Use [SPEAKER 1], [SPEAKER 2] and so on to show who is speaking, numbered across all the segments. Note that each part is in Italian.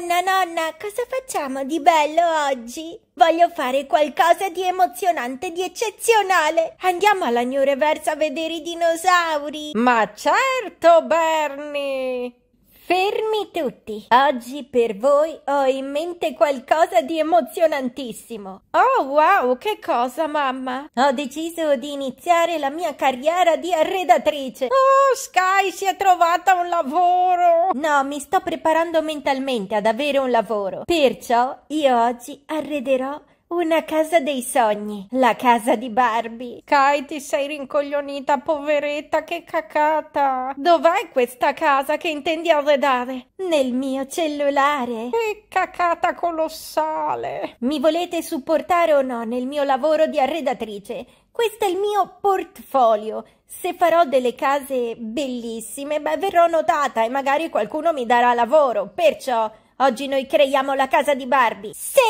[SPEAKER 1] Nonna, nonna, cosa facciamo di bello oggi? Voglio fare qualcosa di emozionante, di eccezionale. Andiamo alla New Reverse a vedere i dinosauri. Ma certo, Bernie! Fermi tutti! Oggi per voi ho in mente qualcosa di emozionantissimo. Oh wow, che cosa mamma? Ho deciso di iniziare la mia carriera di arredatrice. Oh Sky si è trovata un lavoro! No, mi sto preparando mentalmente ad avere un lavoro. Perciò io oggi arrederò una casa dei sogni, la casa di Barbie. Kai, ti sei rincoglionita, poveretta, che cacata. Dov'è questa casa che intendi arredare? Nel mio cellulare. Che cacata colossale. Mi volete supportare o no nel mio lavoro di arredatrice? Questo è il mio portfolio. Se farò delle case bellissime, beh, verrò notata e magari qualcuno mi darà lavoro. Perciò Oggi noi creiamo la casa di Barbie. Sì,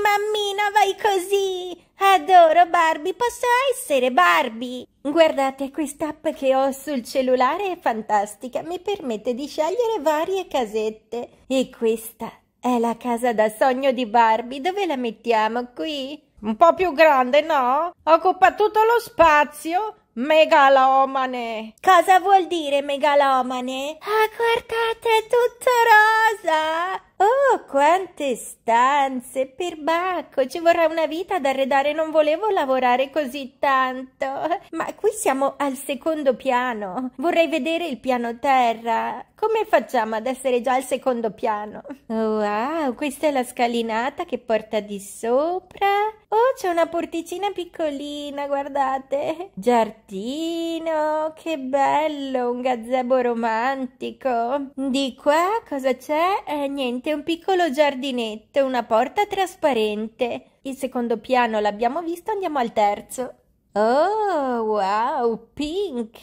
[SPEAKER 1] mammina, vai così. Adoro Barbie, posso essere Barbie? Guardate, quest'app che ho sul cellulare è fantastica, mi permette di scegliere varie casette. E questa è la casa da sogno di Barbie, dove la mettiamo qui? Un po' più grande, no? Occupa tutto lo spazio. Megalomane! Cosa vuol dire megalomane? Ah, guardate, è tutto rosa! Oh, quante stanze, perbacco! Ci vorrà una vita ad arredare, non volevo lavorare così tanto! Ma qui siamo al secondo piano, vorrei vedere il piano terra. Come facciamo ad essere già al secondo piano? Wow, questa è la scalinata che porta di sopra... Oh, c'è una porticina piccolina, guardate. Giardino, che bello, un gazebo romantico. Di qua cosa c'è? Eh, niente, un piccolo giardinetto, una porta trasparente. Il secondo piano l'abbiamo visto, andiamo al terzo. Oh, wow, pink!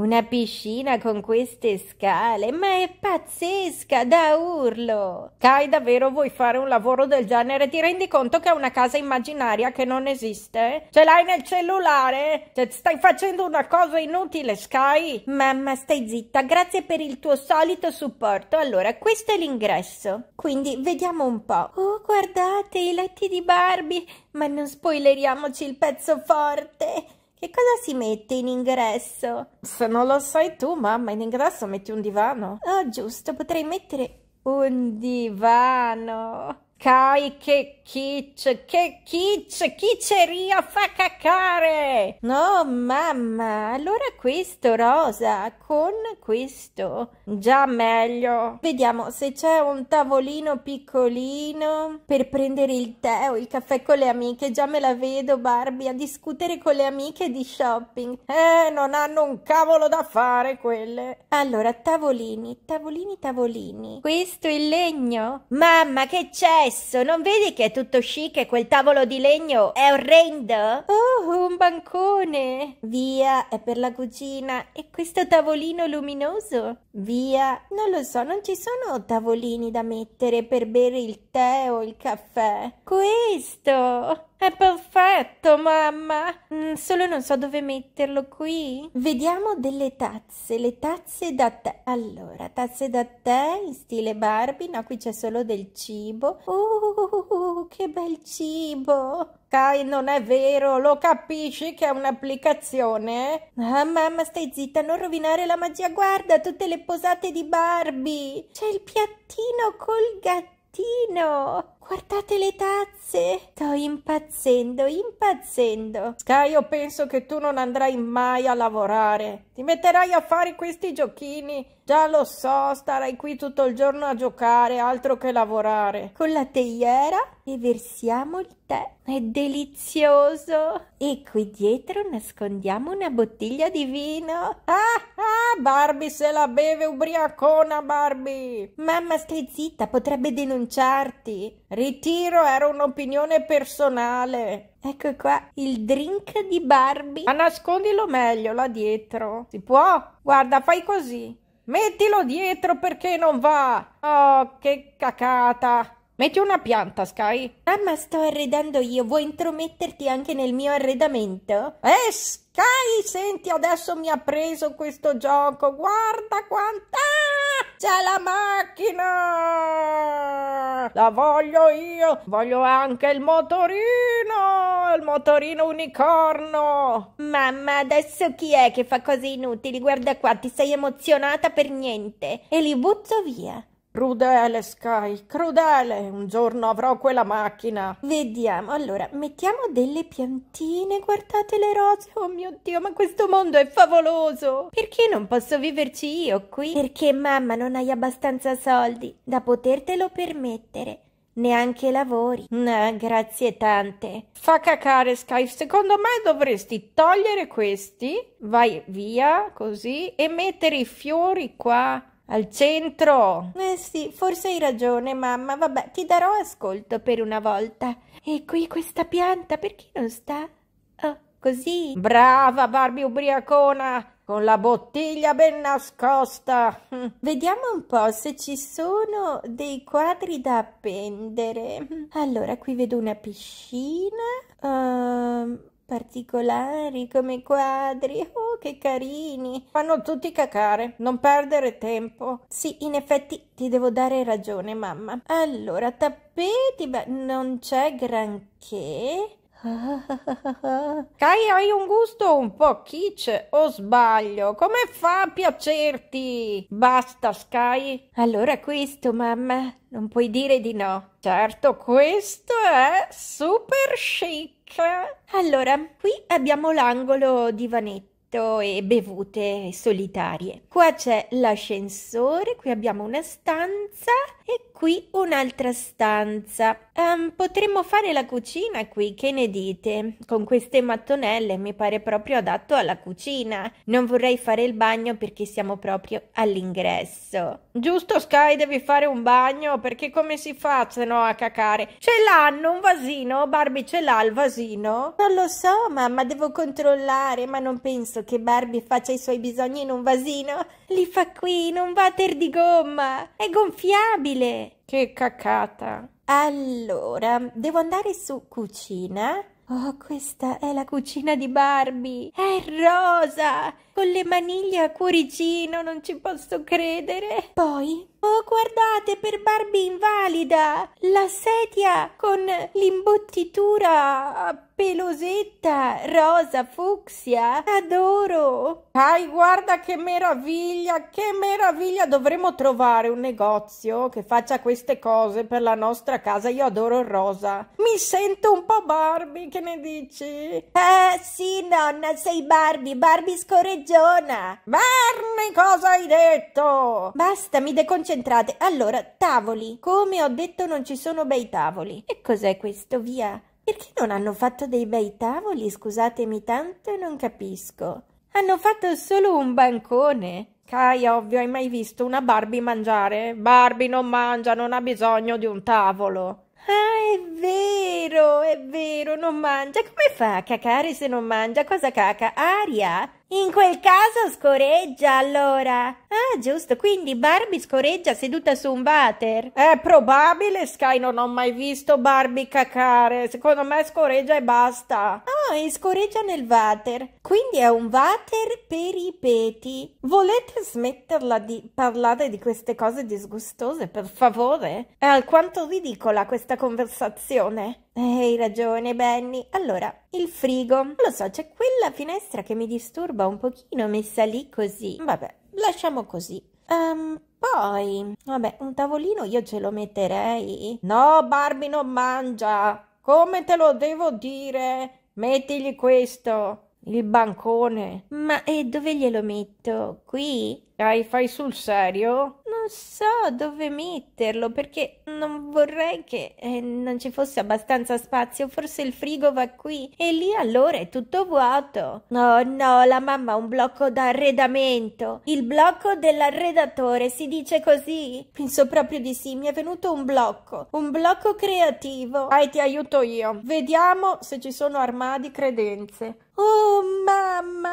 [SPEAKER 1] Una piscina con queste scale, ma è pazzesca, da urlo! Kai, davvero vuoi fare un lavoro del genere? Ti rendi conto che è una casa immaginaria che non esiste? Ce l'hai nel cellulare? Cioè, stai facendo una cosa inutile, Sky? Mamma, stai zitta, grazie per il tuo solito supporto. Allora, questo è l'ingresso. Quindi, vediamo un po'. Oh, guardate, i letti di Barbie! Ma non spoileriamoci il pezzo forte! Che cosa si mette in ingresso? Se non lo sai tu, mamma, in ingresso metti un divano. Oh, giusto, potrei mettere un divano. Cai che kitsch, che kitsch, chicceria fa caccare! No, mamma, allora questo rosa con questo. Già meglio. Vediamo se c'è un tavolino piccolino per prendere il tè o il caffè con le amiche. Già me la vedo, Barbie, a discutere con le amiche di shopping. Eh, non hanno un cavolo da fare quelle. Allora, tavolini, tavolini, tavolini. Questo è il legno? Mamma, che c'è? adesso non vedi che è tutto chic e quel tavolo di legno è orrendo? Oh, un bancone! Via, è per la cucina. E questo tavolino luminoso? Via, non lo so, non ci sono tavolini da mettere per bere il tè o il caffè. Questo! È perfetto, mamma. Mm, solo non so dove metterlo qui. Vediamo delle tazze, le tazze da tè. Allora, tazze da tè in stile Barbie. No, qui c'è solo del cibo. Uh, che bel cibo. Kai, non è vero, lo capisci che è un'applicazione? Ah, mamma, stai zitta, non rovinare la magia. Guarda tutte le posate di Barbie. C'è il piattino col gattino. Guardate le tazze! Sto impazzendo, impazzendo! Sky, io penso che tu non andrai mai a lavorare. Ti metterai a fare questi giochini. Già lo so, starai qui tutto il giorno a giocare, altro che lavorare. Con la teiera e versiamo il tè. È delizioso! E qui dietro nascondiamo una bottiglia di vino. Ah, ah, Barbie se la beve ubriacona, Barbie! Mamma, stai zitta, potrebbe denunciarti. Ritiro era un'opinione personale. Ecco qua il drink di Barbie. Ma nascondilo meglio là dietro. Si può? Guarda, fai così. Mettilo dietro perché non va. Oh, che cacata. Metti una pianta, Sky. Mamma, sto arredando io. Vuoi intrometterti anche nel mio arredamento? Eh, Sky, senti, adesso mi ha preso questo gioco. Guarda quanta... Ah, c'è la macchina! La voglio io! Voglio anche il motorino! Il motorino unicorno! Mamma, adesso chi è che fa cose inutili? Guarda qua, ti sei emozionata per niente. E li butto via. Crudele, Sky, crudele! Un giorno avrò quella macchina! Vediamo, allora, mettiamo delle piantine, guardate le rose! Oh mio Dio, ma questo mondo è favoloso! Perché non posso viverci io qui? Perché mamma non hai abbastanza soldi da potertelo permettere neanche lavori. No, grazie tante. Fa cacare Sky, secondo me dovresti togliere questi, vai via così e mettere i fiori qua al centro! Eh sì, forse hai ragione, mamma. Vabbè, ti darò ascolto per una volta. E qui questa pianta perché non sta? Oh, così? Brava Barbie ubriacona! Con la bottiglia ben nascosta! Vediamo un po' se ci sono dei quadri da appendere. Allora, qui vedo una piscina. Um particolari come quadri. Oh, che carini! Fanno tutti cacare, non perdere tempo. Sì, in effetti ti devo dare ragione, mamma. Allora, tappeti, beh, non c'è granché. Kai, hai un gusto un po' kitsch o sbaglio? Come fa a piacerti? Basta, Sky. Allora questo, mamma, non puoi dire di no. Certo, questo è super chic. Allora, qui abbiamo l'angolo divanetto e bevute solitarie. Qua c'è l'ascensore, qui abbiamo una stanza e qui un'altra stanza. Um, potremmo fare la cucina qui, che ne dite? Con queste mattonelle mi pare proprio adatto alla cucina. Non vorrei fare il bagno perché siamo proprio all'ingresso. Giusto Sky, devi fare un bagno perché come si fa se no a cacare? Ce l'hanno un vasino? Barbie ce l'ha il vasino? Non lo so mamma, devo controllare, ma non penso che Barbie faccia i suoi bisogni in un vasino. Li fa qui in un water di gomma. È gonfiabile. Che caccata. Allora, devo andare su cucina. Oh, questa è la cucina di Barbie. È rosa con le maniglie a cuoricino, non ci posso credere. Poi, oh guardate per Barbie invalida, la sedia con l'imbottitura pelosetta rosa fucsia, adoro. Ai guarda che meraviglia, che meraviglia, dovremmo trovare un negozio che faccia queste cose per la nostra casa, io adoro il rosa. Mi sento un po' Barbie, che ne dici? Eh sì nonna, sei Barbie, Barbie scorreggiata Grigiona! Barmi cosa hai detto? Basta, mi deconcentrate. Allora, tavoli. Come ho detto non ci sono bei tavoli. E cos'è questo, via? Perché non hanno fatto dei bei tavoli? Scusatemi tanto, non capisco. Hanno fatto solo un bancone. Cai, ovvio, hai mai visto una Barbie mangiare? Barbie non mangia, non ha bisogno di un tavolo. Ah, è vero, è vero, non mangia. Come fa a cacare se non mangia? Cosa caca? Aria? In quel caso scoreggia, allora. Ah, giusto, quindi Barbie scoreggia seduta su un water. È probabile, Sky, non ho mai visto Barbie cacare. Secondo me scoreggia e basta. Ah, e scoreggia nel water. Quindi è un water per i peti. Volete smetterla di parlare di queste cose disgustose, per favore? È alquanto ridicola questa conversazione. Hai ragione, Benny. Allora, il frigo. Lo so, c'è quella finestra che mi disturba un pochino messa lì così. Vabbè, lasciamo così. Um, poi, vabbè, un tavolino io ce lo metterei. No, Barbie non mangia. Come te lo devo dire? Mettigli questo. Il bancone. Ma e eh, dove glielo metto? Qui? Dai, fai sul serio? Non so dove metterlo perché non vorrei che eh, non ci fosse abbastanza spazio. Forse il frigo va qui e lì allora è tutto vuoto. No, no, la mamma ha un blocco d'arredamento. Il blocco dell'arredatore si dice così? Penso proprio di sì. Mi è venuto un blocco, un blocco creativo. Dai, ti aiuto io. Vediamo se ci sono armadi credenze. Oh, mamma!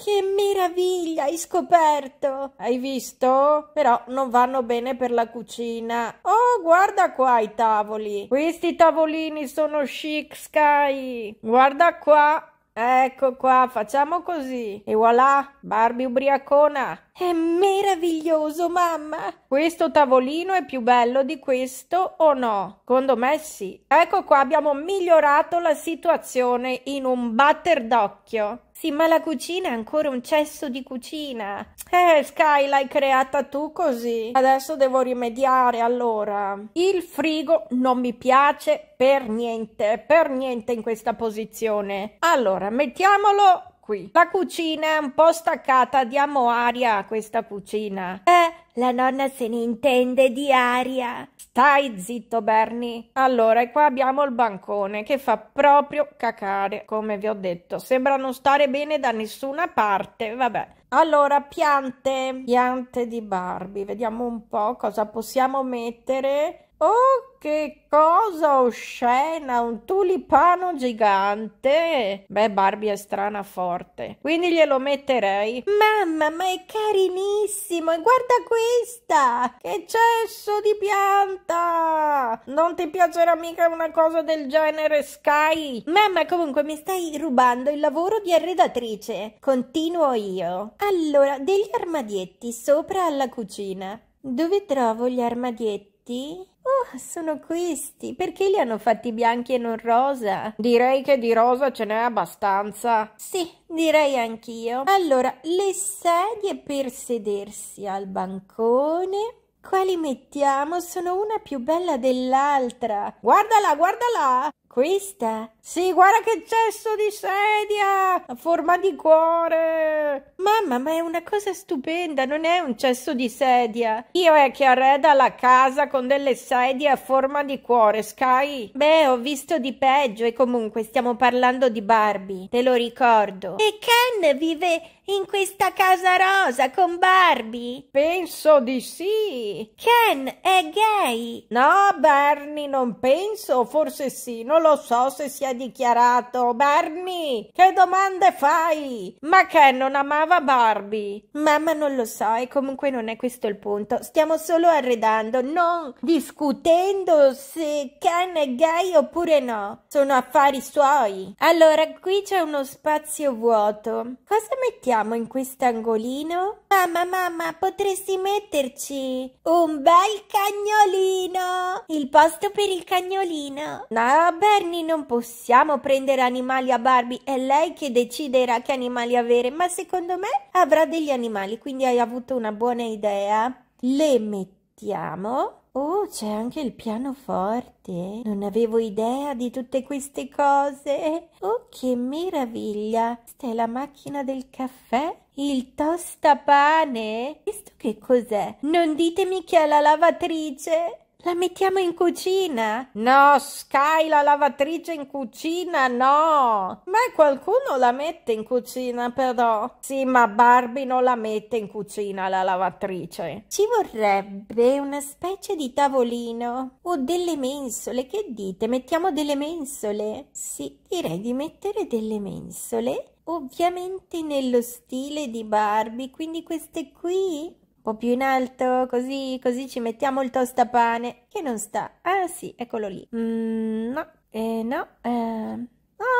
[SPEAKER 1] Che meraviglia hai scoperto! Hai visto? Però non vanno bene per la cucina. Oh, guarda qua i tavoli. Questi tavolini sono chic, Sky. Guarda qua. Ecco qua, facciamo così. E voilà, Barbie ubriacona. È meraviglioso, mamma. Questo tavolino è più bello di questo o no? Secondo me sì. Ecco qua, abbiamo migliorato la situazione in un batter d'occhio. Sì, ma la cucina è ancora un cesso di cucina. Eh, Sky, l'hai creata tu così. Adesso devo rimediare, allora. Il frigo non mi piace per niente, per niente in questa posizione. Allora, mettiamolo qui. La cucina è un po' staccata, diamo aria a questa cucina. Eh, la nonna se ne intende di aria. Stai zitto, Bernie. Allora, e qua abbiamo il bancone che fa proprio cacare, come vi ho detto. Sembra non stare bene da nessuna parte, vabbè. Allora, piante, piante di Barbie. Vediamo un po' cosa possiamo mettere Oh, che cosa oscena! Un tulipano gigante! Beh, Barbie è strana forte. Quindi glielo metterei. Mamma, ma è carinissimo! E guarda questa! Che cesso di pianta! Non ti piacerà mica una cosa del genere, Sky? Mamma, comunque mi stai rubando il lavoro di arredatrice. Continuo io. Allora, degli armadietti sopra alla cucina. Dove trovo gli armadietti? Oh, sono questi. Perché li hanno fatti bianchi e non rosa? Direi che di rosa ce n'è abbastanza. Sì, direi anch'io. Allora, le sedie per sedersi al bancone. Quali mettiamo? Sono una più bella dell'altra. Guardala, guardala! questa? Sì, guarda che cesso di sedia a forma di cuore. Mamma, ma è una cosa stupenda, non è un cesso di sedia. Io è che arreda la casa con delle sedie a forma di cuore, Sky. Beh, ho visto di peggio e comunque stiamo parlando di Barbie, te lo ricordo. E Ken vive in questa casa rosa con Barbie? Penso di sì. Ken è gay. No, Barney, non penso. Forse sì, non lo so se si è dichiarato. Barney, che domande fai? Ma Ken non amava Barbie. Mamma non lo so e comunque non è questo il punto. Stiamo solo arredando, non discutendo se Ken è gay oppure no. Sono affari suoi. Allora, qui c'è uno spazio vuoto. Cosa mettiamo? mettiamo in quest'angolino? Mamma, mamma, potresti metterci un bel cagnolino! Il posto per il cagnolino! No, Bernie, non possiamo prendere animali a Barbie. È lei che deciderà che animali avere, ma secondo me avrà degli animali, quindi hai avuto una buona idea. Le mettiamo Oh, c'è anche il pianoforte. Non avevo idea di tutte queste cose. Oh, che meraviglia. Questa è la macchina del caffè? Il tostapane? Questo che cos'è? Non ditemi che è la lavatrice. La mettiamo in cucina? No, Sky, la lavatrice in cucina, no! Ma qualcuno la mette in cucina, però. Sì, ma Barbie non la mette in cucina, la lavatrice. Ci vorrebbe una specie di tavolino o delle mensole. Che dite? Mettiamo delle mensole? Sì, direi di mettere delle mensole. Ovviamente nello stile di Barbie, quindi queste qui un po' più in alto, così, così ci mettiamo il tostapane, che non sta. Ah sì, eccolo lì. Mm, no, eh, no, eh...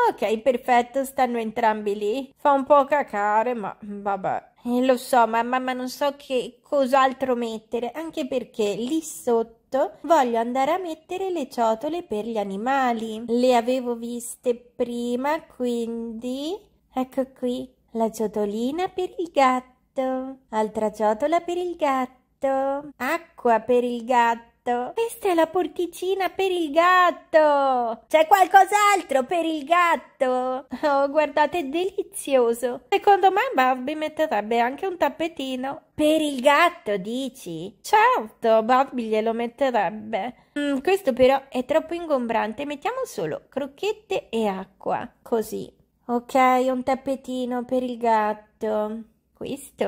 [SPEAKER 1] Ok, perfetto, stanno entrambi lì. Fa un po' cacare, ma vabbè. Eh, lo so, mamma, ma non so che cos'altro mettere, anche perché lì sotto voglio andare a mettere le ciotole per gli animali. Le avevo viste prima, quindi... Ecco qui, la ciotolina per il gatto gatto, altra ciotola per il gatto, acqua per il gatto. Questa è la porticina per il gatto. C'è qualcos'altro per il gatto. Oh, guardate, è delizioso. Secondo me Barbie metterebbe anche un tappetino. Per il gatto, dici? Certo, Barbie glielo metterebbe. Mm, questo però è troppo ingombrante. Mettiamo solo crocchette e acqua. Così. Ok, un tappetino per il gatto. Questo?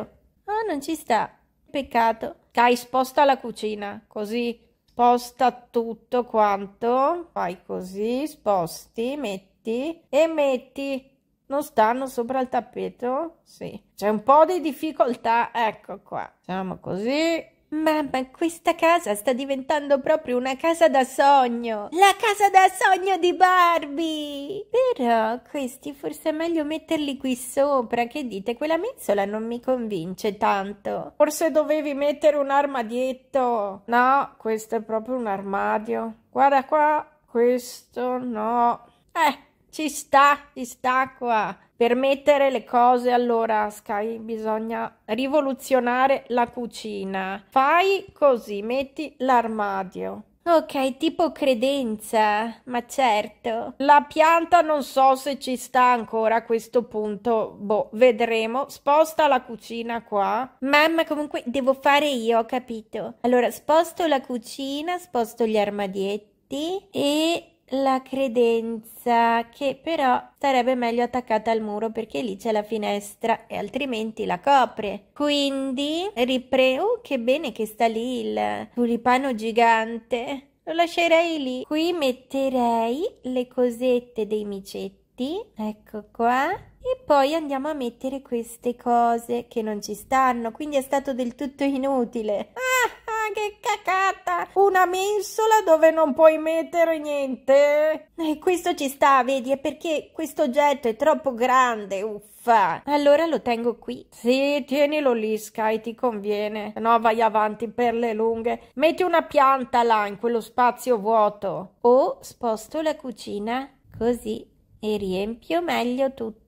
[SPEAKER 1] Ah, non ci sta. Peccato. Dai, sposta la cucina, così sposta tutto quanto. Fai così, sposti, metti e metti. Non stanno sopra il tappeto? Sì. C'è un po' di difficoltà, ecco qua. Facciamo così Mamma, questa casa sta diventando proprio una casa da sogno! La casa da sogno di Barbie! Però questi forse è meglio metterli qui sopra, che dite? Quella mensola non mi convince tanto. Forse dovevi mettere un armadietto. No, questo è proprio un armadio. Guarda qua, questo no. Eh, ci sta, ci sta qua. Per mettere le cose allora, Sky, bisogna rivoluzionare la cucina. Fai così, metti l'armadio. Ok, tipo credenza, ma certo. La pianta non so se ci sta ancora a questo punto, boh, vedremo. Sposta la cucina qua. Mamma, comunque devo fare io, ho capito. Allora, sposto la cucina, sposto gli armadietti e la credenza che però sarebbe meglio attaccata al muro perché lì c'è la finestra e altrimenti la copre quindi ripre oh che bene che sta lì il tulipano gigante lo lascerei lì qui metterei le cosette dei micetti ecco qua e poi andiamo a mettere queste cose che non ci stanno quindi è stato del tutto inutile ah che cacata! Una mensola dove non puoi mettere niente? E questo ci sta, vedi, è perché questo oggetto è troppo grande, uffa. Allora lo tengo qui. Sì, tienilo lì, Sky, ti conviene. No, vai avanti per le lunghe. Metti una pianta là, in quello spazio vuoto. O sposto la cucina, così, e riempio meglio tutto.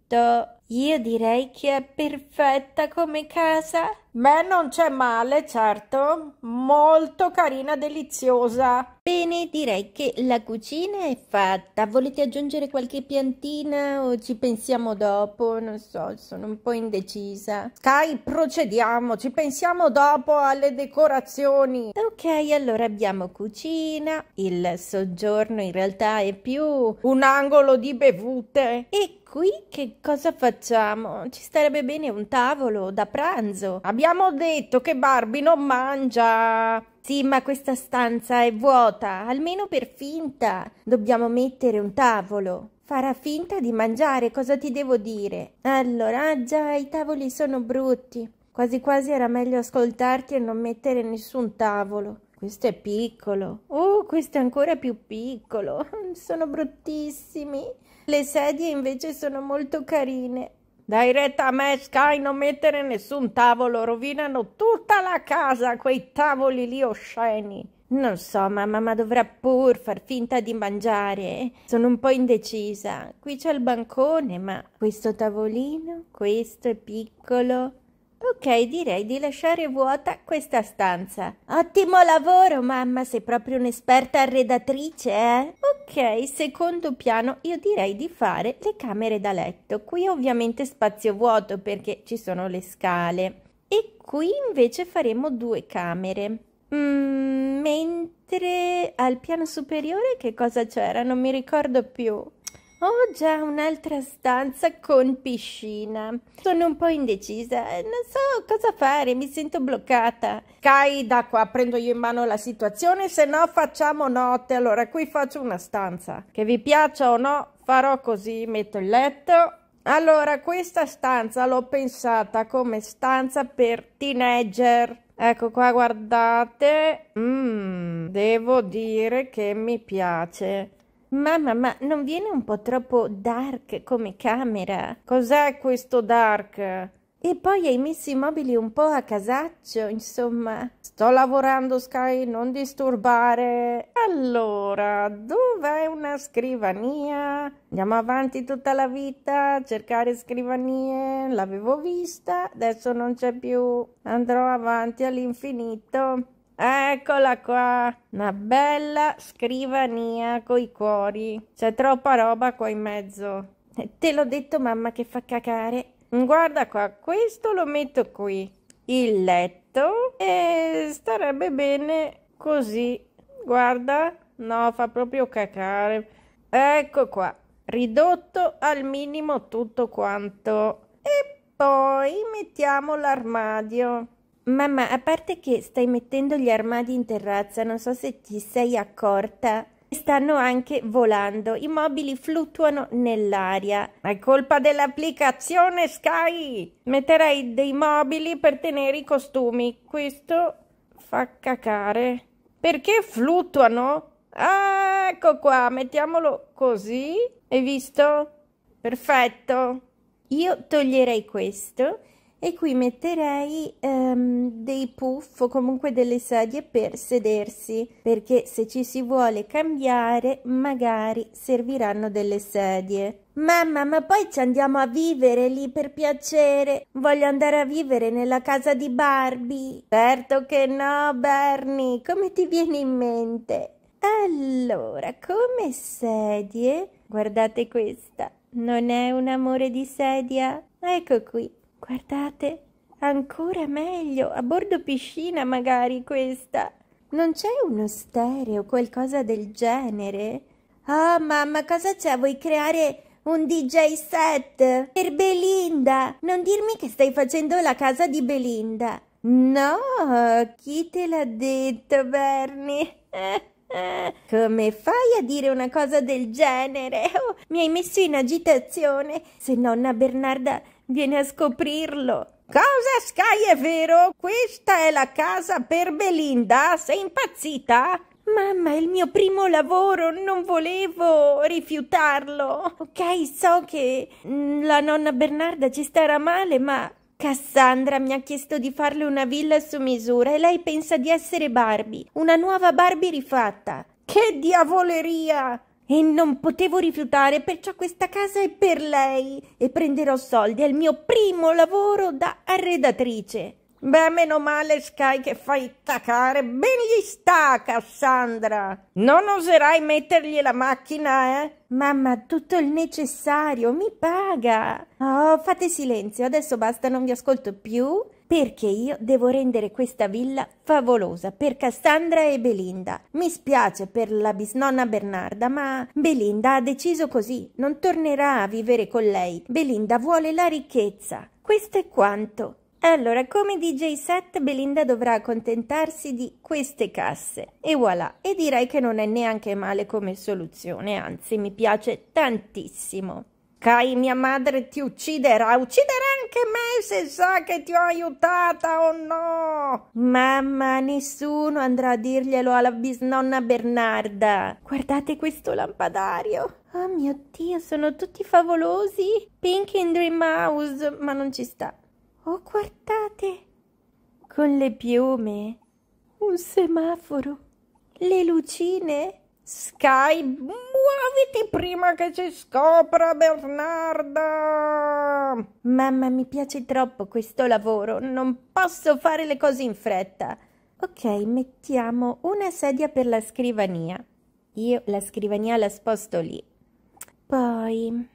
[SPEAKER 1] Io direi che è perfetta come casa. Beh, non c'è male, certo. Molto carina, deliziosa. Bene, direi che la cucina è fatta. Volete aggiungere qualche piantina o ci pensiamo dopo? Non so, sono un po' indecisa. Sky, procediamo, ci pensiamo dopo alle decorazioni. Ok, allora abbiamo cucina, il soggiorno in realtà è più un angolo di bevute. E qui che cosa facciamo? Ci starebbe bene un tavolo da pranzo. Abbiamo Abbiamo detto che Barbie non mangia. Sì, ma questa stanza è vuota, almeno per finta. Dobbiamo mettere un tavolo. Farà finta di mangiare, cosa ti devo dire? Allora, ah già, i tavoli sono brutti. Quasi quasi era meglio ascoltarti e non mettere nessun tavolo. Questo è piccolo. Oh, questo è ancora più piccolo. Sono bruttissimi. Le sedie invece sono molto carine. Dai retta a me, Sky, non mettere nessun tavolo, rovinano tutta la casa, quei tavoli lì osceni. Non so, ma mamma dovrà pur far finta di mangiare. Eh? Sono un po' indecisa. Qui c'è il bancone, ma questo tavolino, questo è piccolo. Ok, direi di lasciare vuota questa stanza. Ottimo lavoro, mamma, sei proprio un'esperta arredatrice, eh? Ok, secondo piano io direi di fare le camere da letto. Qui ovviamente spazio vuoto perché ci sono le scale. E qui invece faremo due camere. Mm, mentre al piano superiore che cosa c'era? Non mi ricordo più. Ho già un'altra stanza con piscina. Sono un po' indecisa, non so cosa fare, mi sento bloccata. Kai, da qua, prendo io in mano la situazione, se no facciamo notte. Allora, qui faccio una stanza. Che vi piaccia o no, farò così, metto il letto. Allora, questa stanza l'ho pensata come stanza per teenager. Ecco qua, guardate. Mmm, devo dire che mi piace. Mamma, ma non viene un po' troppo dark come camera? Cos'è questo dark? E poi hai messo i mobili un po' a casaccio, insomma. Sto lavorando, Sky, non disturbare. Allora, dov'è una scrivania? Andiamo avanti tutta la vita a cercare scrivanie. L'avevo vista, adesso non c'è più. Andrò avanti all'infinito. Eccola qua, una bella scrivania coi cuori. C'è troppa roba qua in mezzo. te l'ho detto mamma che fa cacare. Guarda qua, questo lo metto qui. Il letto e starebbe bene così. Guarda, no, fa proprio cacare. Ecco qua, ridotto al minimo tutto quanto. E poi mettiamo l'armadio. Mamma, a parte che stai mettendo gli armadi in terrazza, non so se ti sei accorta. Stanno anche volando, i mobili fluttuano nell'aria. È colpa dell'applicazione Sky! Metterai dei mobili per tenere i costumi. Questo fa cacare. Perché fluttuano? Ah, ecco qua, mettiamolo così. Hai visto? Perfetto. Io toglierei questo e qui metterei um, dei puff o comunque delle sedie per sedersi perché se ci si vuole cambiare magari serviranno delle sedie mamma ma poi ci andiamo a vivere lì per piacere voglio andare a vivere nella casa di Barbie certo che no Bernie come ti viene in mente allora come sedie guardate questa non è un amore di sedia ecco qui Guardate, ancora meglio, a bordo piscina magari questa. Non c'è uno stereo, qualcosa del genere? Ah, oh, mamma, cosa c'è? Vuoi creare un DJ set per Belinda? Non dirmi che stai facendo la casa di Belinda. No, chi te l'ha detto, Bernie? Come fai a dire una cosa del genere? Oh, mi hai messo in agitazione. Se nonna Bernarda viene a scoprirlo. Cosa Sky è vero? Questa è la casa per Belinda? Sei impazzita? Mamma, è il mio primo lavoro, non volevo rifiutarlo. Ok, so che la nonna Bernarda ci starà male, ma Cassandra mi ha chiesto di farle una villa su misura e lei pensa di essere Barbie, una nuova Barbie rifatta. Che diavoleria! E non potevo rifiutare, perciò questa casa è per lei e prenderò soldi, è il mio primo lavoro da arredatrice. Beh, meno male, Sky, che fai tacare. Ben gli sta, Cassandra. Non oserai mettergli la macchina, eh? Mamma, tutto il necessario, mi paga. Oh, fate silenzio, adesso basta, non vi ascolto più perché io devo rendere questa villa favolosa per Cassandra e Belinda. Mi spiace per la bisnonna Bernarda, ma Belinda ha deciso così, non tornerà a vivere con lei. Belinda vuole la ricchezza. Questo è quanto. Allora, come DJ set, Belinda dovrà accontentarsi di queste casse. E voilà, e direi che non è neanche male come soluzione, anzi mi piace tantissimo. Kai, mia madre ti ucciderà, ucciderà! anche me se sa che ti ho aiutata o no. Mamma, nessuno andrà a dirglielo alla bisnonna Bernarda. Guardate questo lampadario. Oh mio Dio, sono tutti favolosi. Pink in Dream House, ma non ci sta. Oh, guardate. Con le piume. Un semaforo. Le lucine. Sky... Mm, Muoviti prima che ci scopra Bernarda! Mamma, mi piace troppo questo lavoro, non posso fare le cose in fretta. Ok, mettiamo una sedia per la scrivania. Io la scrivania la sposto lì. Poi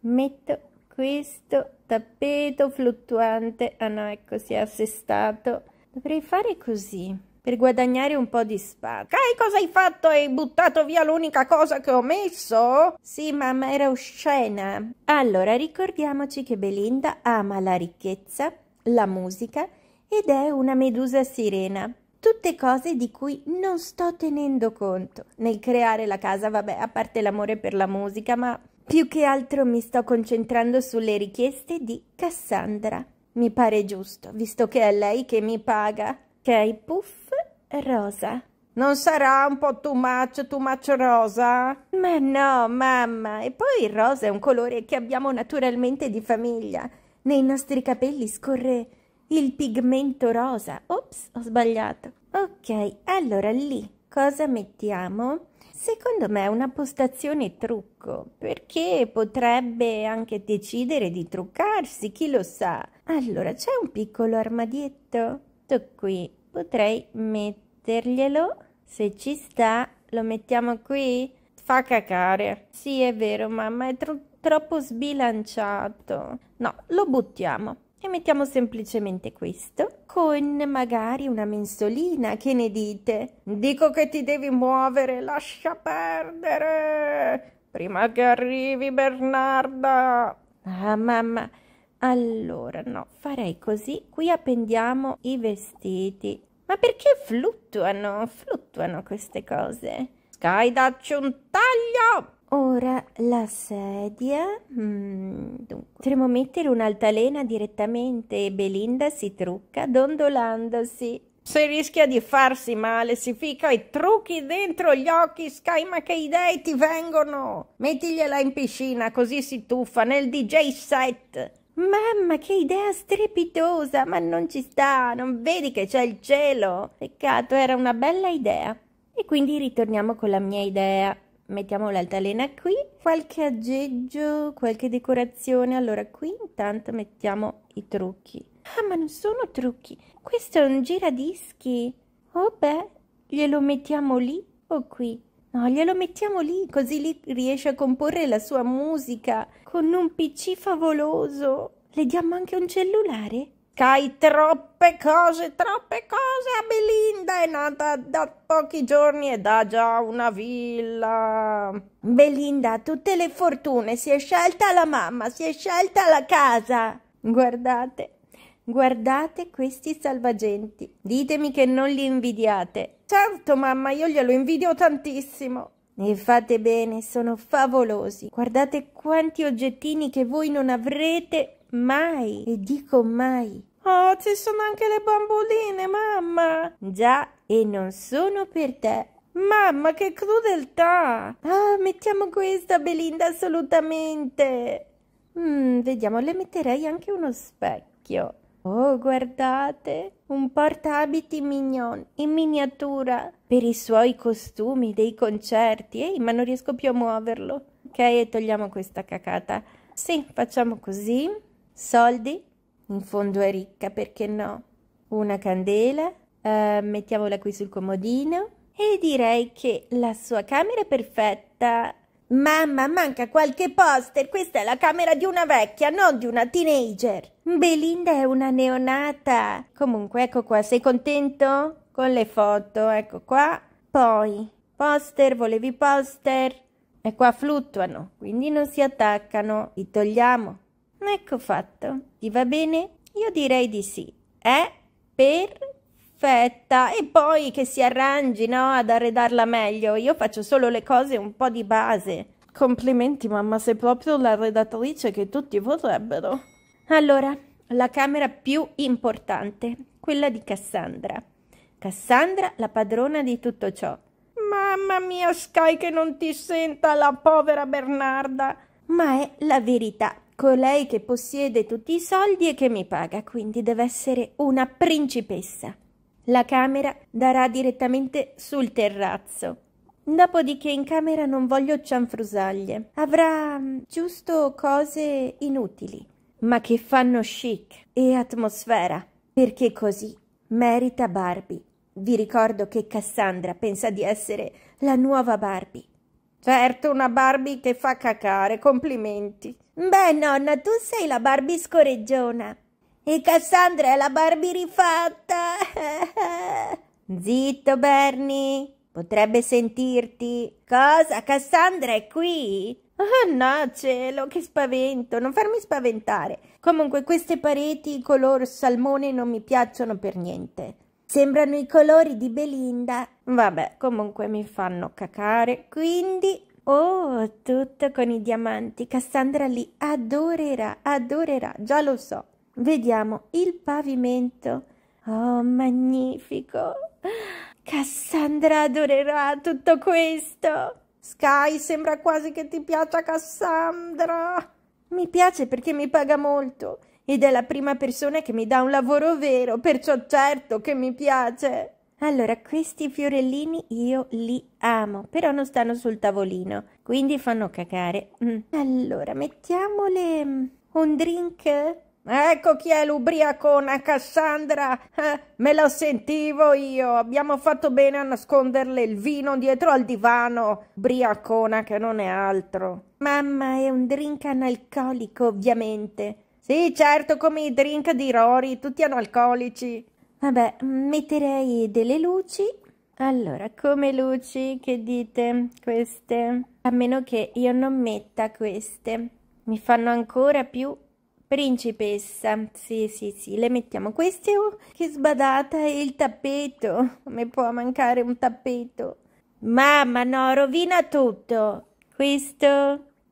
[SPEAKER 1] metto questo tappeto fluttuante. Ah no, ecco, si è assestato. Dovrei fare così per guadagnare un po' di spazio. Che cosa hai fatto? Hai buttato via l'unica cosa che ho messo? Sì, mamma, era oscena. Allora, ricordiamoci che Belinda ama la ricchezza, la musica ed è una medusa sirena. Tutte cose di cui non sto tenendo conto nel creare la casa, vabbè, a parte l'amore per la musica, ma più che altro mi sto concentrando sulle richieste di Cassandra. Mi pare giusto, visto che è lei che mi paga. Ok, puff rosa. Non sarà un po' too much, too much rosa? Ma no, mamma. E poi il rosa è un colore che abbiamo naturalmente di famiglia. Nei nostri capelli scorre il pigmento rosa. Ops, ho sbagliato. Ok, allora lì cosa mettiamo? Secondo me è una postazione trucco, perché potrebbe anche decidere di truccarsi, chi lo sa. Allora, c'è un piccolo armadietto? Tutto qui, potrei metterglielo. Se ci sta, lo mettiamo qui? Fa cacare. Sì, è vero, mamma, è tro troppo sbilanciato. No, lo buttiamo. E mettiamo semplicemente questo, con magari una mensolina, che ne dite? Dico che ti devi muovere, lascia perdere! Prima che arrivi, Bernarda! Ah, mamma, allora no, farei così. Qui appendiamo i vestiti. Ma perché fluttuano, fluttuano queste cose? Sky, dacci un taglio! Ora la sedia. Mm, dunque, potremmo mettere un'altalena direttamente e Belinda si trucca dondolandosi. Se rischia di farsi male, si fica i trucchi dentro gli occhi, Sky, ma che idee ti vengono? Mettigliela in piscina, così si tuffa nel DJ set. Mamma, che idea strepitosa, ma non ci sta, non vedi che c'è il cielo? Peccato, era una bella idea. E quindi ritorniamo con la mia idea. Mettiamo l'altalena qui, qualche aggeggio, qualche decorazione. Allora qui intanto mettiamo i trucchi. Ah, ma non sono trucchi, questo è un giradischi. Oh beh, glielo mettiamo lì o qui? No, glielo mettiamo lì, così lì riesce a comporre la sua musica con un PC favoloso. Le diamo anche un cellulare? Hai troppe cose, troppe cose. A Belinda è nata da pochi giorni ed ha già una villa. Belinda ha tutte le fortune, si è scelta la mamma, si è scelta la casa. Guardate, guardate questi salvagenti. Ditemi che non li invidiate. Certo, mamma, io glielo invidio tantissimo. E fate bene, sono favolosi. Guardate quanti oggettini che voi non avrete mai. E dico mai. Oh, ci sono anche le bamboline, mamma. Già, e non sono per te. Mamma, che crudeltà! Ah, mettiamo questa, Belinda, assolutamente. Mm, vediamo, le metterei anche uno specchio. Oh, guardate, un portaabiti mignon in miniatura per i suoi costumi dei concerti. Ehi, ma non riesco più a muoverlo. Ok, togliamo questa cacata. Sì, facciamo così. Soldi, in fondo è ricca, perché no? Una candela, eh, mettiamola qui sul comodino. E direi che la sua camera è perfetta. Mamma, manca qualche poster. Questa è la camera di una vecchia, non di una teenager. Belinda è una neonata. Comunque, ecco qua, sei contento? Con le foto, ecco qua. Poi, poster, volevi poster? E qua fluttuano, quindi non si attaccano. Li togliamo. Ecco fatto. Ti va bene? Io direi di sì. È perfetta. E poi che si arrangi, no? Ad arredarla meglio. Io faccio solo le cose un po' di base. Complimenti, mamma, sei proprio la redattrice che tutti vorrebbero. Allora, la camera più importante, quella di Cassandra. Cassandra, la padrona di tutto ciò. Mamma mia, Sky, che non ti senta la povera Bernarda! Ma è la verità, colei che possiede tutti i soldi e che mi paga, quindi deve essere una principessa. La camera darà direttamente sul terrazzo. Dopodiché in camera non voglio cianfrusaglie. Avrà mm, giusto cose inutili ma che fanno chic e atmosfera, perché così merita Barbie. Vi ricordo che Cassandra pensa di essere la nuova Barbie. Certo, una Barbie che fa cacare, complimenti. Beh, nonna, tu sei la Barbie scoreggiona. E Cassandra è la Barbie rifatta. Zitto, Bernie. Potrebbe sentirti. Cosa? Cassandra è qui? Oh no, cielo, che spavento, non farmi spaventare. Comunque queste pareti color salmone non mi piacciono per niente. Sembrano i colori di Belinda. Vabbè, comunque mi fanno cacare, quindi... Oh, tutto con i diamanti. Cassandra li adorerà, adorerà, già lo so. Vediamo il pavimento. Oh, magnifico. Cassandra adorerà tutto questo. Sky, sembra quasi che ti piaccia Cassandra. Mi piace perché mi paga molto ed è la prima persona che mi dà un lavoro vero, perciò certo che mi piace. Allora, questi fiorellini io li amo, però non stanno sul tavolino, quindi fanno cacare. Mm. Allora, mettiamole mm, un drink Ecco chi è l'ubriacona, Cassandra. Eh, me lo sentivo io. Abbiamo fatto bene a nasconderle il vino dietro al divano. Ubriacona che non è altro. Mamma è un drink analcolico, ovviamente. Sì, certo, come i drink di Rory, tutti analcolici. Vabbè, metterei delle luci. Allora, come luci, che dite? Queste? A meno che io non metta queste. Mi fanno ancora più Principessa, sì sì sì, le mettiamo queste? Oh, che sbadata, e il tappeto, come può mancare un tappeto? Mamma no, rovina tutto, questo?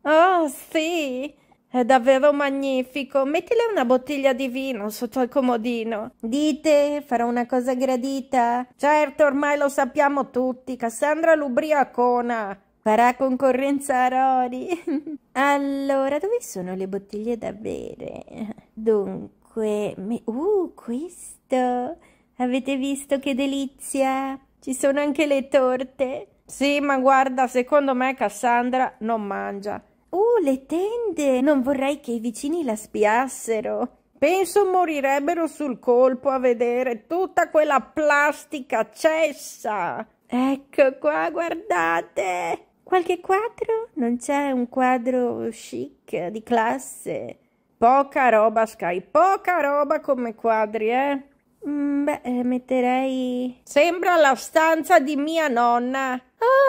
[SPEAKER 1] Oh sì, è davvero magnifico, mettile una bottiglia di vino sotto al comodino. Dite, farò una cosa gradita? Certo, ormai lo sappiamo tutti, Cassandra l'ubriacona. Farà concorrenza a Rory. allora, dove sono le bottiglie da bere? Dunque, me... uh, questo. Avete visto che delizia? Ci sono anche le torte. Sì, ma guarda, secondo me Cassandra non mangia. Uh, le tende! Non vorrei che i vicini la spiassero. Penso morirebbero sul colpo a vedere tutta quella plastica cessa. Ecco qua, guardate! Qualche quadro? Non c'è un quadro chic di classe? Poca roba Sky, poca roba come quadri, eh? Mm, beh, eh, metterei... Sembra la stanza di mia nonna.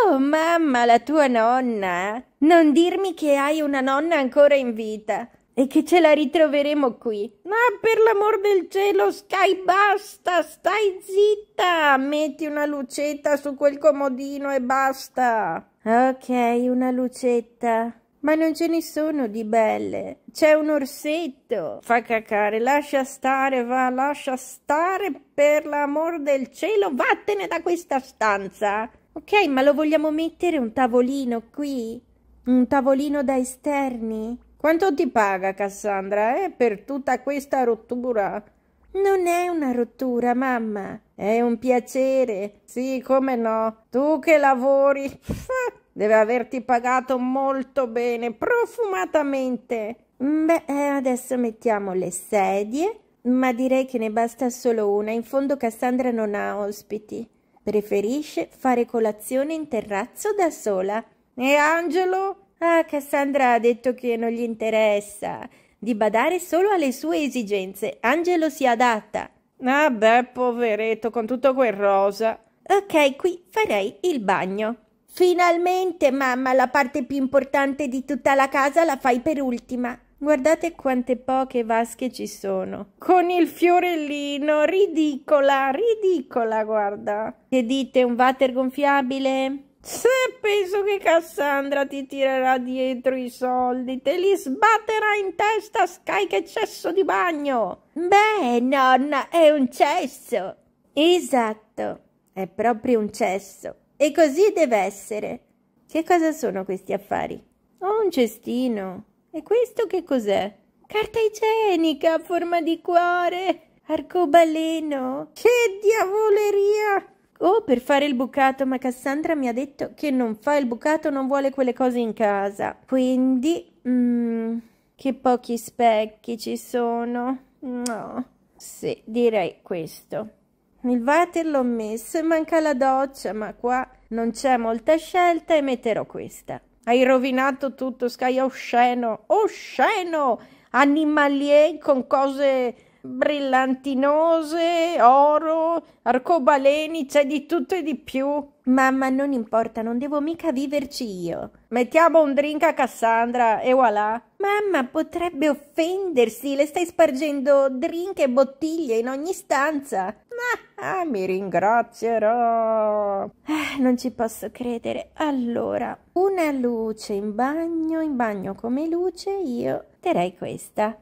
[SPEAKER 1] Oh, mamma, la tua nonna. Non dirmi che hai una nonna ancora in vita e che ce la ritroveremo qui. Ma per l'amor del cielo, Sky, basta, stai zitta. Metti una lucetta su quel comodino e basta. Ok, una lucetta. Ma non ce ne sono di belle. C'è un orsetto. Fa cacare, lascia stare, va, lascia stare per l'amor del cielo. Vattene da questa stanza. Ok, ma lo vogliamo mettere un tavolino qui? Un tavolino da esterni? Quanto ti paga Cassandra, eh, per tutta questa rottura? Non è una rottura, mamma. È un piacere. Sì, come no. Tu che lavori. Deve averti pagato molto bene, profumatamente. Beh, eh, adesso mettiamo le sedie. Ma direi che ne basta solo una. In fondo Cassandra non ha ospiti. Preferisce fare colazione in terrazzo da sola. E Angelo? Ah, Cassandra ha detto che non gli interessa di badare solo alle sue esigenze. Angelo si adatta. Ah beh, poveretto, con tutto quel rosa. Ok, qui farei il bagno. Finalmente, mamma, la parte più importante di tutta la casa la fai per ultima. Guardate quante poche vasche ci sono. Con il fiorellino, ridicola, ridicola, guarda. Che dite, un water gonfiabile? Se penso che Cassandra ti tirerà dietro i soldi, te li sbatterà in testa, Sky, che cesso di bagno! Beh, nonna, è un cesso! Esatto, è proprio un cesso. E così deve essere. Che cosa sono questi affari? Ho un cestino. E questo che cos'è? Carta igienica a forma di cuore! Arcobaleno! Che diavoleria! Oh, per fare il bucato, ma Cassandra mi ha detto che non fa il bucato, non vuole quelle cose in casa. Quindi, mm, che pochi specchi ci sono. No, sì, direi questo. Il water l'ho messo e manca la doccia, ma qua non c'è molta scelta e metterò questa. Hai rovinato tutto, Sky, osceno, osceno, animalier con cose brillantinose, oro, arcobaleni, c'è di tutto e di più. Mamma, non importa, non devo mica viverci io. Mettiamo un drink a Cassandra e voilà. Mamma, potrebbe offendersi, le stai spargendo drink e bottiglie in ogni stanza. Ah, ah mi ringrazierò. Ah, non ci posso credere. Allora, una luce in bagno, in bagno come luce, io terrei questa.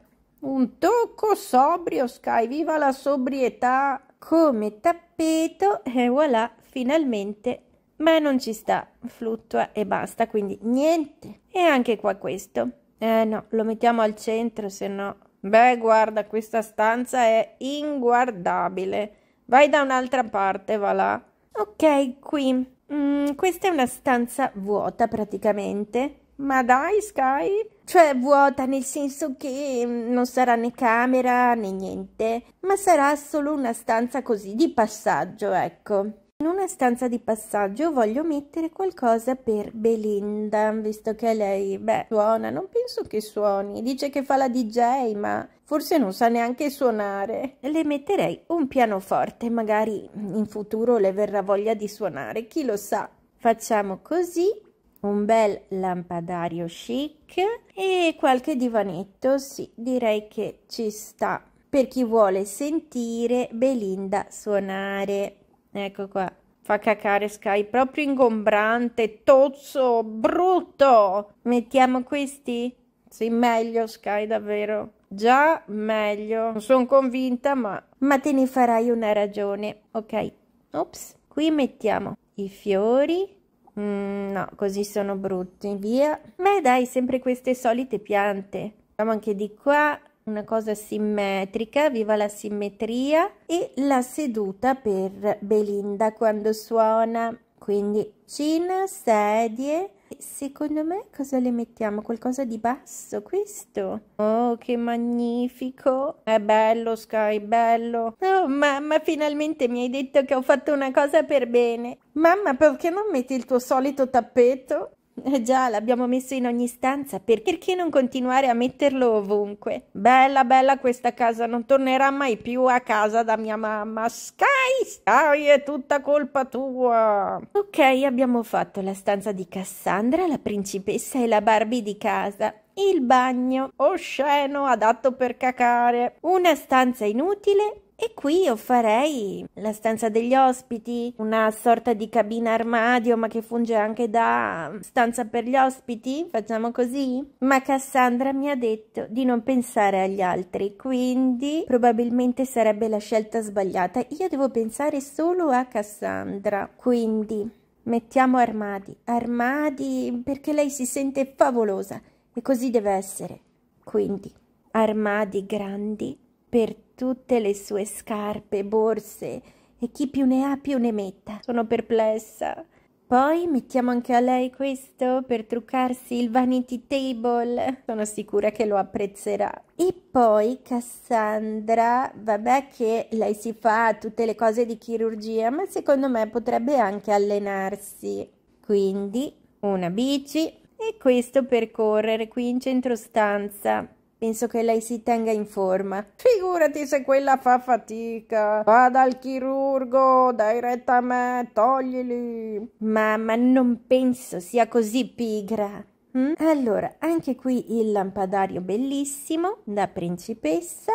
[SPEAKER 1] Un tocco sobrio, Sky, viva la sobrietà! Come tappeto, e voilà, finalmente. Ma non ci sta, fluttua e basta, quindi niente. E anche qua questo. Eh no, lo mettiamo al centro, se no... Beh, guarda, questa stanza è inguardabile. Vai da un'altra parte, va là. Ok, qui. Mm, questa è una stanza vuota praticamente. Ma dai, Sky, cioè vuota nel senso che mm, non sarà né camera né niente, ma sarà solo una stanza così di passaggio, ecco. In una stanza di passaggio voglio mettere qualcosa per Belinda, visto che lei, beh, suona, non penso che suoni, dice che fa la DJ, ma forse non sa neanche suonare. Le metterei un pianoforte, magari in futuro le verrà voglia di suonare, chi lo sa. Facciamo così un bel lampadario chic e qualche divanetto, sì, direi che ci sta per chi vuole sentire Belinda suonare. Ecco qua, fa cacare Sky, proprio ingombrante, tozzo, brutto. Mettiamo questi? Sì, meglio Sky davvero. Già meglio, non sono convinta, ma... ma te ne farai una ragione, ok? Ops, qui mettiamo i fiori Mm, no, così sono brutti, via. Beh dai, sempre queste solite piante. Facciamo anche di qua una cosa simmetrica, viva la simmetria. E la seduta per Belinda quando suona. Quindi cin, sedie, Secondo me cosa le mettiamo? Qualcosa di basso, questo? Oh, che magnifico! È bello, Sky, bello! Oh, mamma, finalmente mi hai detto che ho fatto una cosa per bene! Mamma, perché non metti il tuo solito tappeto? Eh già, l'abbiamo messo in ogni stanza, perché non continuare a metterlo ovunque? Bella, bella questa casa, non tornerà mai più a casa da mia mamma. Sky, Sky, è tutta colpa tua. Ok, abbiamo fatto la stanza di Cassandra, la principessa e la Barbie di casa il bagno, osceno, adatto per cacare, una stanza inutile e qui io farei la stanza degli ospiti, una sorta di cabina armadio, ma che funge anche da stanza per gli ospiti, facciamo così? Ma Cassandra mi ha detto di non pensare agli altri, quindi probabilmente sarebbe la scelta sbagliata. Io devo pensare solo a Cassandra, quindi mettiamo armadi, armadi perché lei si sente favolosa e così deve essere. Quindi armadi grandi per tutte le sue scarpe, borse e chi più ne ha più ne metta. Sono perplessa. Poi mettiamo anche a lei questo per truccarsi il vanity table. Sono sicura che lo apprezzerà. E poi Cassandra, vabbè che lei si fa tutte le cose di chirurgia, ma secondo me potrebbe anche allenarsi. Quindi una bici e questo per correre qui in centro stanza. Penso che lei si tenga in forma. Figurati se quella fa fatica. Vada al chirurgo, dai retta a me, toglili. Mamma, non penso sia così pigra. Mm? Allora, anche qui il lampadario bellissimo, da principessa.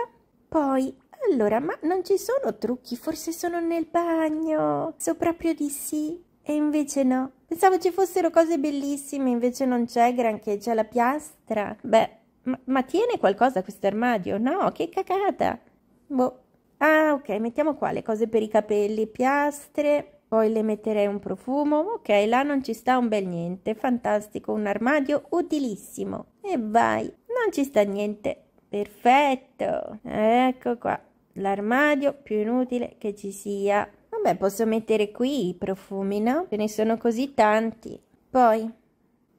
[SPEAKER 1] Poi, allora, ma non ci sono trucchi? Forse sono nel bagno. So proprio di sì. E invece no. Pensavo ci fossero cose bellissime, invece non c'è granché, c'è la piastra. Beh, ma, ma tiene qualcosa questo armadio? No, che cagata! Boh. Ah, ok, mettiamo qua le cose per i capelli, piastre, poi le metterei un profumo. Ok, là non ci sta un bel niente, fantastico, un armadio utilissimo. E vai, non ci sta niente. Perfetto, ecco qua, l'armadio più inutile che ci sia. Vabbè, posso mettere qui i profumi, no? Ce ne sono così tanti. Poi,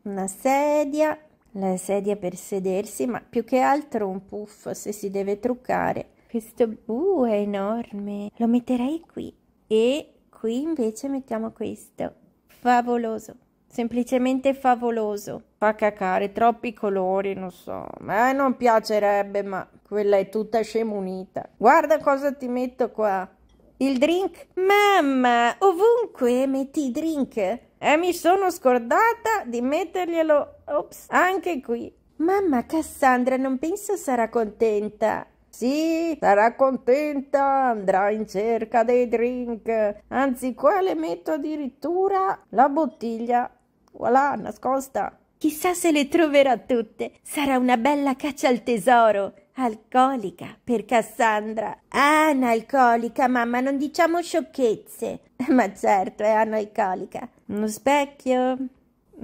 [SPEAKER 1] una sedia, la sedia per sedersi, ma più che altro un puff se si deve truccare. Questo blu è enorme, lo metterei qui. E qui invece mettiamo questo. Favoloso, semplicemente favoloso. Fa cacare troppi colori, non so. A eh, non piacerebbe, ma quella è tutta scemunita. Guarda cosa ti metto qua. Il drink? Mamma, ovunque metti i drink. E mi sono scordata di metterglielo, ops, anche qui. Mamma Cassandra, non penso sarà contenta. Sì, sarà contenta, andrà in cerca dei drink. Anzi, qua le metto addirittura la bottiglia. Voilà, nascosta. Chissà se le troverà tutte. Sarà una bella caccia al tesoro. Alcolica per Cassandra. Analcolica, mamma, non diciamo sciocchezze. Ma certo, è analcolica. Uno specchio?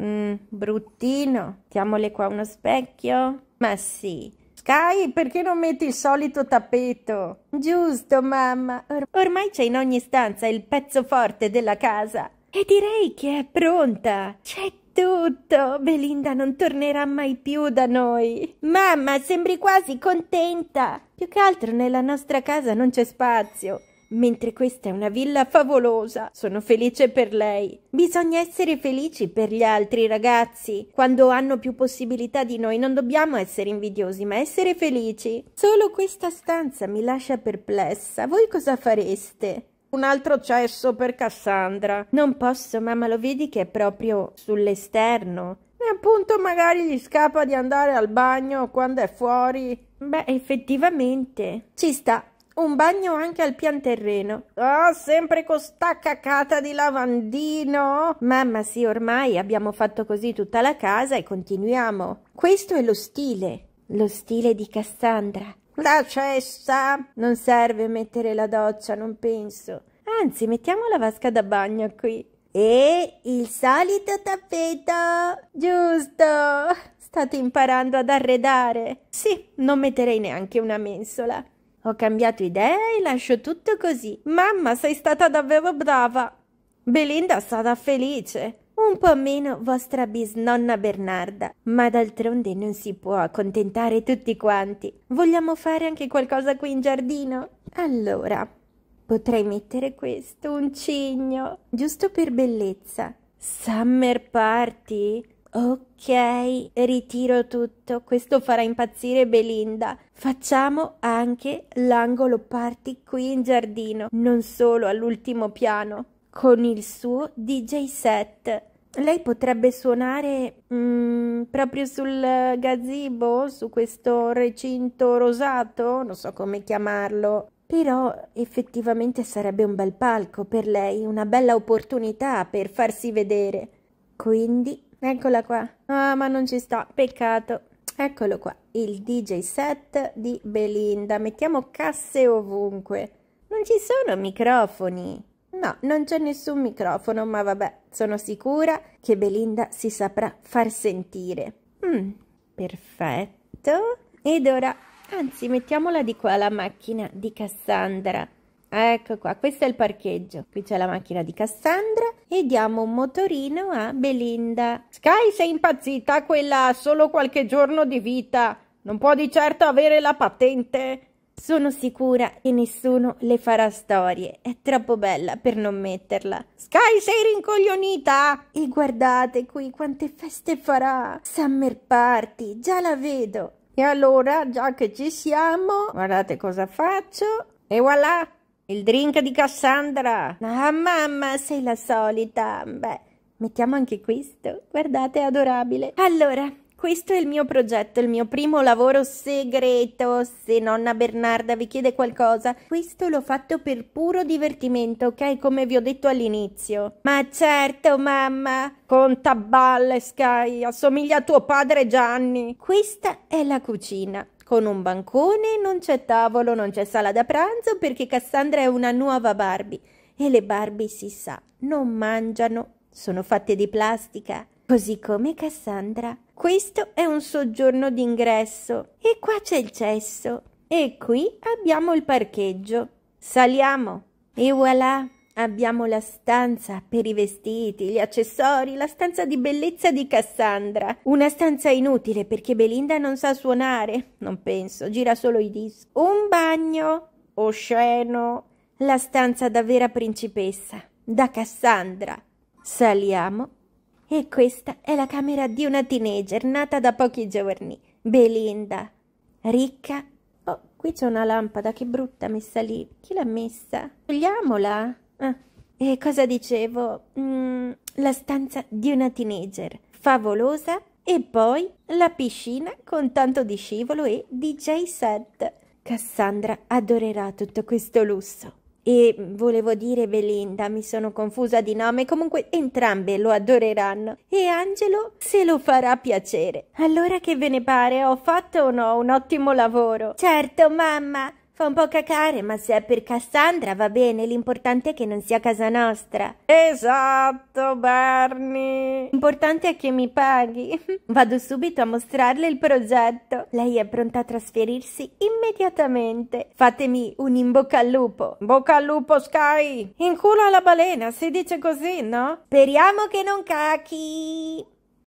[SPEAKER 1] Mm, bruttino. Chiamole qua uno specchio? Ma sì. Sky, perché non metti il solito tappeto? Giusto, mamma. Or ormai c'è in ogni stanza il pezzo forte della casa. E direi che è pronta. C'è tutto. Belinda non tornerà mai più da noi. Mamma, sembri quasi contenta. Più che altro nella nostra casa non c'è spazio. Mentre questa è una villa favolosa, sono felice per lei. Bisogna essere felici per gli altri ragazzi. Quando hanno più possibilità di noi non dobbiamo essere invidiosi, ma essere felici. Solo questa stanza mi lascia perplessa. Voi cosa fareste? Un altro cesso per Cassandra. Non posso, mamma, lo vedi che è proprio sull'esterno. E appunto magari gli scappa di andare al bagno quando è fuori. Beh, effettivamente. Ci sta. Un bagno anche al pian terreno. Ah, oh, sempre con sta cacata di lavandino! Mamma sì, ormai abbiamo fatto così tutta la casa e continuiamo. Questo è lo stile. Lo stile di Cassandra. La cessa! Non serve mettere la doccia, non penso. Anzi, mettiamo la vasca da bagno qui. E il solito tappeto! Giusto! State imparando ad arredare. Sì, non metterei neanche una mensola. Ho cambiato idea e lascio tutto così. Mamma, sei stata davvero brava. Belinda sarà felice. Un po' meno vostra bisnonna Bernarda. Ma d'altronde non si può accontentare tutti quanti. Vogliamo fare anche qualcosa qui in giardino? Allora, potrei mettere questo, un cigno, giusto per bellezza. Summer party? Ok, ritiro tutto, questo farà impazzire Belinda. Facciamo anche l'angolo party qui in giardino, non solo all'ultimo piano, con il suo DJ set. Lei potrebbe suonare mm, proprio sul gazebo, su questo recinto rosato, non so come chiamarlo. Però effettivamente sarebbe un bel palco per lei, una bella opportunità per farsi vedere. Quindi Eccola qua. Ah, ma non ci sta, peccato. Eccolo qua, il DJ set di Belinda. Mettiamo casse ovunque. Non ci sono microfoni. No, non c'è nessun microfono, ma vabbè, sono sicura che Belinda si saprà far sentire. Mm, perfetto. Ed ora, anzi, mettiamola di qua la macchina di Cassandra. Ecco qua, questo è il parcheggio. Qui c'è la macchina di Cassandra e diamo un motorino a Belinda. Sky sei impazzita, quella ha solo qualche giorno di vita. Non può di certo avere la patente. Sono sicura che nessuno le farà storie, è troppo bella per non metterla. Sky sei rincoglionita! E guardate qui quante feste farà! Summer party, già la vedo! E allora, già che ci siamo, guardate cosa faccio, e voilà! Il drink di Cassandra! Ah, mamma, sei la solita! Beh, mettiamo anche questo. Guardate, è adorabile. Allora, questo è il mio progetto, il mio primo lavoro segreto. Se nonna Bernarda vi chiede qualcosa, questo l'ho fatto per puro divertimento, ok? Come vi ho detto all'inizio. Ma certo, mamma. Conta balle, Sky, assomiglia a tuo padre Gianni. Questa è la cucina con un bancone, non c'è tavolo, non c'è sala da pranzo perché Cassandra è una nuova Barbie e le Barbie si sa, non mangiano, sono fatte di plastica, così come Cassandra. Questo è un soggiorno d'ingresso e qua c'è il cesso e qui abbiamo il parcheggio. Saliamo e voilà! Abbiamo la stanza per i vestiti, gli accessori, la stanza di bellezza di Cassandra. Una stanza inutile perché Belinda non sa suonare, non penso, gira solo i dischi. Un bagno osceno, la stanza da vera principessa, da Cassandra. Saliamo e questa è la camera di una teenager nata da pochi giorni, Belinda, ricca. Oh, qui c'è una lampada, che brutta messa lì. Chi l'ha messa? Togliamola. Ah, e cosa dicevo? Mm, la stanza di una teenager, favolosa, e poi la piscina con tanto di scivolo e DJ set. Cassandra adorerà tutto questo lusso. E volevo dire Belinda, mi sono confusa di nome, comunque entrambe lo adoreranno. E Angelo se lo farà piacere. Allora che ve ne pare? Ho fatto o no un ottimo lavoro? Certo, mamma, Fa un po' cacare, ma se è per Cassandra va bene, l'importante è che non sia casa nostra. Esatto, Bernie. L'importante è che mi paghi. Vado subito a mostrarle il progetto. Lei è pronta a trasferirsi immediatamente. Fatemi un in bocca al lupo. Bocca al lupo, Sky. In culo alla balena, si dice così, no? Speriamo che non cachi.